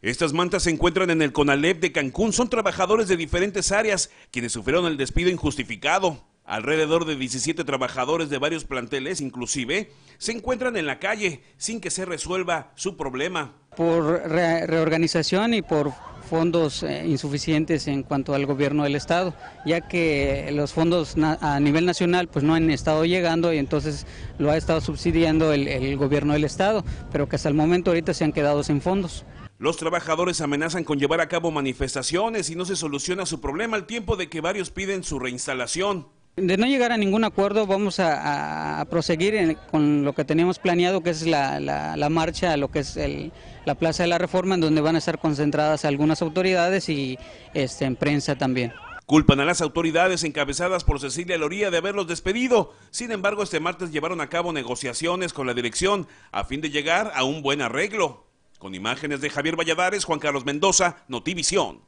Estas mantas se encuentran en el CONALEP de Cancún. Son trabajadores de diferentes áreas quienes sufrieron el despido injustificado. Alrededor de 17 trabajadores de varios planteles, inclusive, se encuentran en la calle sin que se resuelva su problema. Por reorganización y por fondos eh, insuficientes en cuanto al gobierno del estado, ya que los fondos a nivel nacional pues no han estado llegando y entonces lo ha estado subsidiando el, el gobierno del estado, pero que hasta el momento ahorita se han quedado sin fondos. Los trabajadores amenazan con llevar a cabo manifestaciones y no se soluciona su problema al tiempo de que varios piden su reinstalación. De no llegar a ningún acuerdo vamos a, proseguir con lo que teníamos planeado, que es la, marcha a lo que es el, la Plaza de la Reforma, en donde van a estar concentradas algunas autoridades y este, en prensa también. Culpan a las autoridades encabezadas por Cecilia Loría de haberlos despedido. Sin embargo, este martes llevaron a cabo negociaciones con la dirección a fin de llegar a un buen arreglo. Con imágenes de Javier Valladares, Juan Carlos Mendoza, Notivisión.